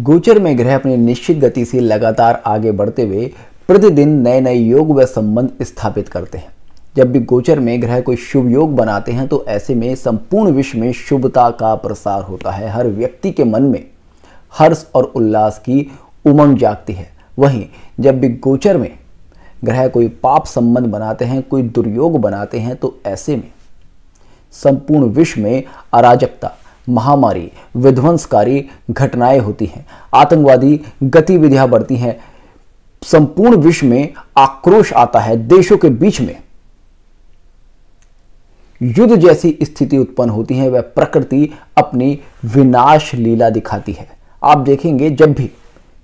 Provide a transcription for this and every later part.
गोचर में ग्रह अपनी निश्चित गति से लगातार आगे बढ़ते हुए प्रतिदिन नए नए योग व संबंध स्थापित करते हैं जब भी गोचर में ग्रह कोई शुभ योग बनाते हैं तो ऐसे में संपूर्ण विश्व में शुभता का प्रसार होता है हर व्यक्ति के मन में हर्ष और उल्लास की उमंग जागती है वहीं जब भी गोचर में ग्रह कोई पाप संबंध बनाते हैं कोई दुर्योग बनाते हैं तो ऐसे में संपूर्ण विश्व में अराजकता महामारी विध्वंसकारी घटनाएं होती हैं आतंकवादी गतिविधियां बढ़ती हैं संपूर्ण विश्व में आक्रोश आता है देशों के बीच में युद्ध जैसी स्थिति उत्पन्न होती है वह प्रकृति अपनी विनाश लीला दिखाती है आप देखेंगे जब भी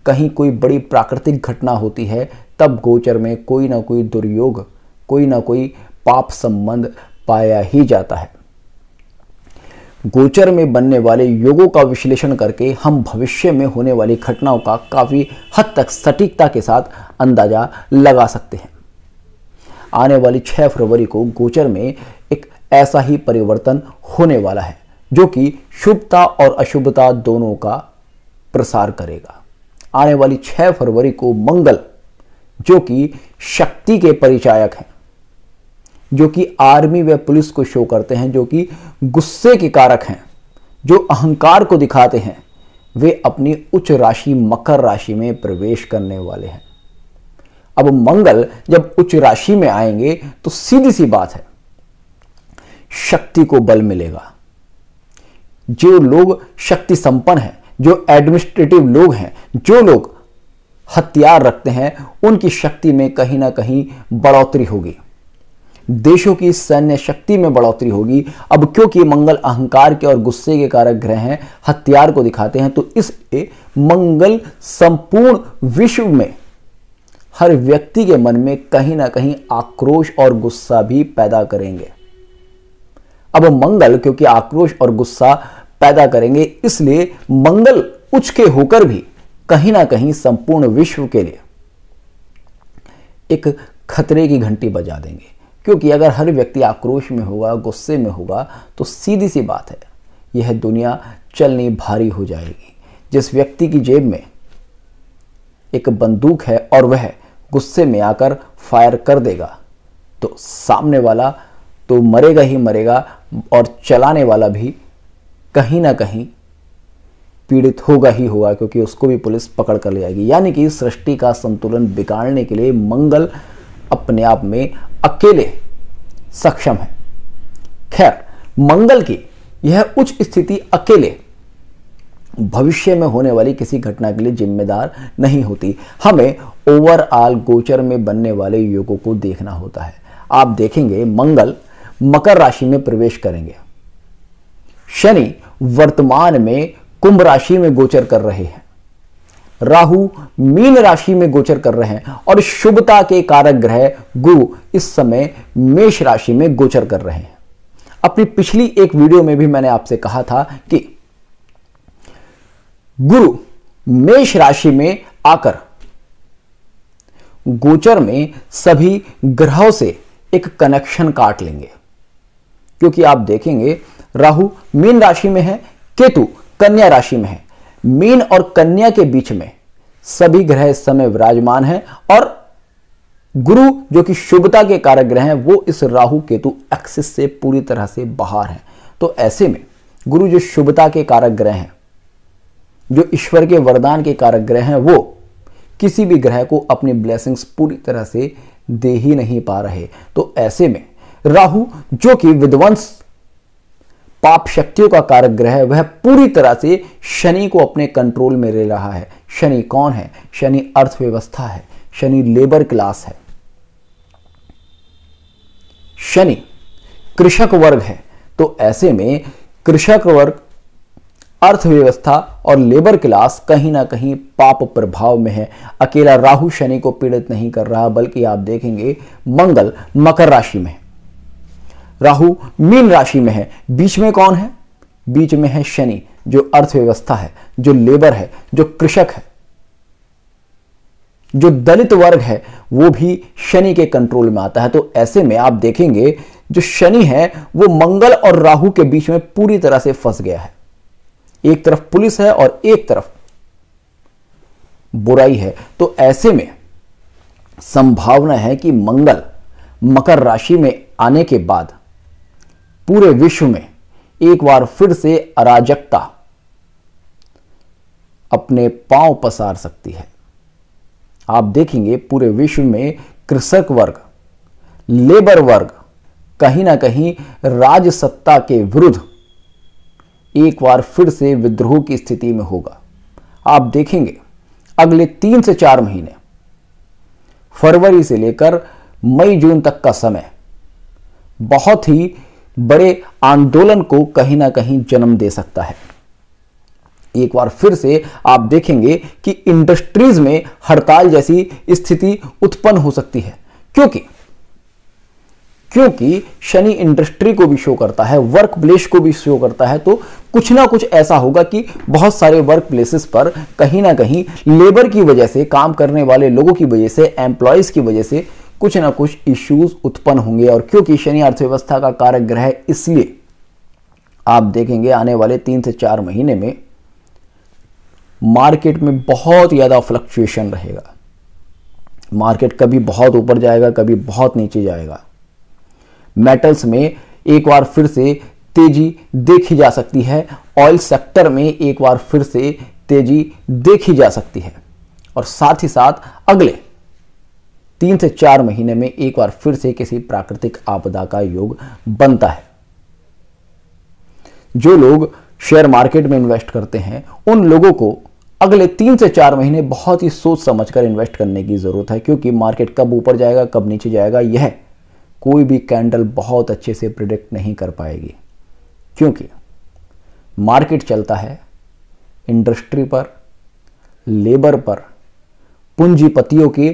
कहीं कोई बड़ी प्राकृतिक घटना होती है तब गोचर में कोई ना कोई दुर्योग कोई ना कोई पाप संबंध पाया ही जाता है गोचर में बनने वाले योगों का विश्लेषण करके हम भविष्य में होने वाली घटनाओं का काफ़ी हद तक सटीकता के साथ अंदाज़ा लगा सकते हैं आने वाली 6 फरवरी को गोचर में एक ऐसा ही परिवर्तन होने वाला है जो कि शुभता और अशुभता दोनों का प्रसार करेगा आने वाली 6 फरवरी को मंगल जो कि शक्ति के परिचायक हैं जो कि आर्मी व पुलिस को शो करते हैं जो कि गुस्से के कारक हैं जो अहंकार को दिखाते हैं वे अपनी उच्च राशि मकर राशि में प्रवेश करने वाले हैं अब मंगल जब उच्च राशि में आएंगे तो सीधी सी बात है शक्ति को बल मिलेगा जो लोग शक्ति संपन्न हैं जो एडमिनिस्ट्रेटिव लोग हैं जो लोग हथियार रखते हैं उनकी शक्ति में कहीं ना कहीं बढ़ोतरी होगी देशों की सैन्य शक्ति में बढ़ोतरी होगी अब क्योंकि मंगल अहंकार के और गुस्से के कारक ग्रह हैं हथियार को दिखाते हैं तो इसलिए मंगल संपूर्ण विश्व में हर व्यक्ति के मन में कहीं ना कहीं आक्रोश और गुस्सा भी पैदा करेंगे अब मंगल क्योंकि आक्रोश और गुस्सा पैदा करेंगे इसलिए मंगल उच्च के होकर भी कहीं ना कहीं संपूर्ण विश्व के लिए एक खतरे की घंटी बजा देंगे क्योंकि अगर हर व्यक्ति आक्रोश में होगा गुस्से में होगा तो सीधी सी बात है यह दुनिया चलनी भारी हो जाएगी जिस व्यक्ति की जेब में एक बंदूक है और वह गुस्से में आकर फायर कर देगा तो सामने वाला तो मरेगा ही मरेगा और चलाने वाला भी कहीं ना कहीं पीड़ित होगा ही होगा क्योंकि उसको भी पुलिस पकड़ कर ले जाएगी यानी कि सृष्टि का संतुलन बिगाड़ने के लिए मंगल अपने आप में अकेले सक्षम है खैर मंगल की यह उच्च स्थिति अकेले भविष्य में होने वाली किसी घटना के लिए जिम्मेदार नहीं होती हमें ओवरऑल गोचर में बनने वाले योगों को देखना होता है आप देखेंगे मंगल मकर राशि में प्रवेश करेंगे शनि वर्तमान में कुंभ राशि में गोचर कर रहे हैं राहु मीन राशि में गोचर कर रहे हैं और शुभता के कारक ग्रह गुरु इस समय मेष राशि में गोचर कर रहे हैं अपनी पिछली एक वीडियो में भी मैंने आपसे कहा था कि गुरु मेष राशि में आकर गोचर में सभी ग्रहों से एक कनेक्शन काट लेंगे क्योंकि आप देखेंगे राहु मीन राशि में है केतु कन्या राशि में है मीन और कन्या के बीच में सभी ग्रह इस समय विराजमान हैं और गुरु जो कि शुभता के कारक ग्रह हैं वो इस राहु केतु एक्सिस से पूरी तरह से बाहर हैं तो ऐसे में गुरु जो शुभता के कारक ग्रह हैं जो ईश्वर के वरदान के कारक ग्रह हैं वो किसी भी ग्रह को अपनी ब्लेसिंग्स पूरी तरह से दे ही नहीं पा रहे तो ऐसे में राहु जो कि विध्वंस पाप शक्तियों का कारक ग्रह है वह पूरी तरह से शनि को अपने कंट्रोल में ले रहा है शनि कौन है शनि अर्थव्यवस्था है शनि लेबर क्लास है शनि कृषक वर्ग है तो ऐसे में कृषक वर्ग अर्थव्यवस्था और लेबर क्लास कहीं ना कहीं पाप प्रभाव में है अकेला राहु शनि को पीड़ित नहीं कर रहा बल्कि आप देखेंगे मंगल मकर राशि में है राहु मीन राशि में है बीच में कौन है बीच में है शनि जो अर्थव्यवस्था है जो लेबर है जो कृषक है जो दलित वर्ग है वो भी शनि के कंट्रोल में आता है तो ऐसे में आप देखेंगे जो शनि है वो मंगल और राहु के बीच में पूरी तरह से फंस गया है एक तरफ पुलिस है और एक तरफ बुराई है तो ऐसे में संभावना है कि मंगल मकर राशि में आने के बाद पूरे विश्व में एक बार फिर से अराजकता अपने पांव पसार सकती है आप देखेंगे पूरे विश्व में कृषक वर्ग लेबर वर्ग कहीं ना कहीं राजसत्ता सत्ता के विरुद्ध एक बार फिर से विद्रोह की स्थिति में होगा आप देखेंगे अगले तीन से चार महीने फरवरी से लेकर मई जून तक का समय बहुत ही बड़े आंदोलन को कहीं ना कहीं जन्म दे सकता है एक बार फिर से आप देखेंगे कि इंडस्ट्रीज में हड़ताल जैसी स्थिति उत्पन्न हो सकती है क्योंकि क्योंकि शनि इंडस्ट्री को भी शो करता है वर्क प्लेस को भी शो करता है तो कुछ ना कुछ ऐसा होगा कि बहुत सारे वर्क प्लेसेस पर कहीं ना कहीं लेबर की वजह से काम करने वाले लोगों की वजह से एम्प्लॉयज़ की वजह से कुछ ना कुछ इश्यूज उत्पन्न होंगे और क्योंकि शनि अर्थव्यवस्था का कारक ग्रह है इसलिए आप देखेंगे आने वाले तीन से चार महीने में मार्केट में बहुत ज़्यादा फ्लक्चुएशन रहेगा मार्केट कभी बहुत ऊपर जाएगा कभी बहुत नीचे जाएगा मेटल्स में एक बार फिर से तेजी देखी जा सकती है ऑयल सेक्टर में एक बार फिर से तेजी देखी जा सकती है और साथ ही साथ अगले तीन से चार महीने में एक बार फिर से किसी प्राकृतिक आपदा का योग बनता है जो लोग शेयर मार्केट में इन्वेस्ट करते हैं उन लोगों को अगले तीन से चार महीने बहुत ही सोच समझकर इन्वेस्ट करने की ज़रूरत है क्योंकि मार्केट कब ऊपर जाएगा कब नीचे जाएगा यह कोई भी कैंडल बहुत अच्छे से प्रिडिक्ट नहीं कर पाएगी क्योंकि मार्केट चलता है इंडस्ट्री पर लेबर पर पूंजीपतियों के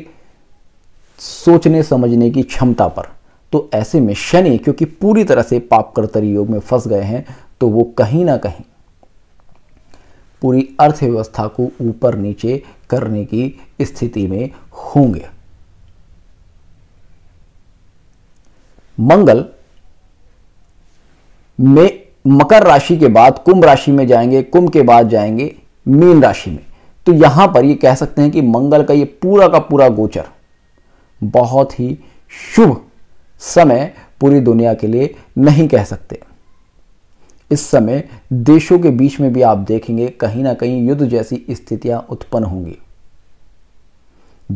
सोचने समझने की क्षमता पर तो ऐसे में शनि क्योंकि पूरी तरह से पाप कर्तरी योग में फंस गए हैं तो वो कहीं ना कहीं पूरी अर्थव्यवस्था को ऊपर नीचे करने की स्थिति में होंगे मंगल में मकर राशि के बाद कुंभ राशि में जाएंगे कुंभ के बाद जाएंगे मीन राशि में तो यहां पर ये कह सकते हैं कि मंगल का ये पूरा का पूरा गोचर बहुत ही शुभ समय पूरी दुनिया के लिए नहीं कह सकते इस समय देशों के बीच में भी आप देखेंगे कहीं ना कहीं युद्ध जैसी स्थितियां उत्पन्न होंगी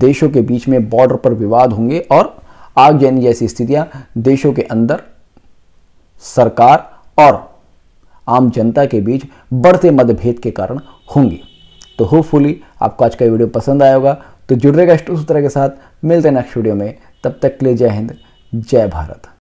देशों के बीच में बॉर्डर पर विवाद होंगे और आगजनी जैसी स्थितियां देशों के अंदर सरकार और आम जनता के बीच बढ़ते मतभेद के कारण होंगी तो होपफुली आपको आज का वीडियो पसंद आया होगा तो जुड़ रहेगा स्टूडेंट सूत्र के साथ मिलते हैं नेक्स्ट वीडियो में तब तक के लिए जय हिंद जय भारत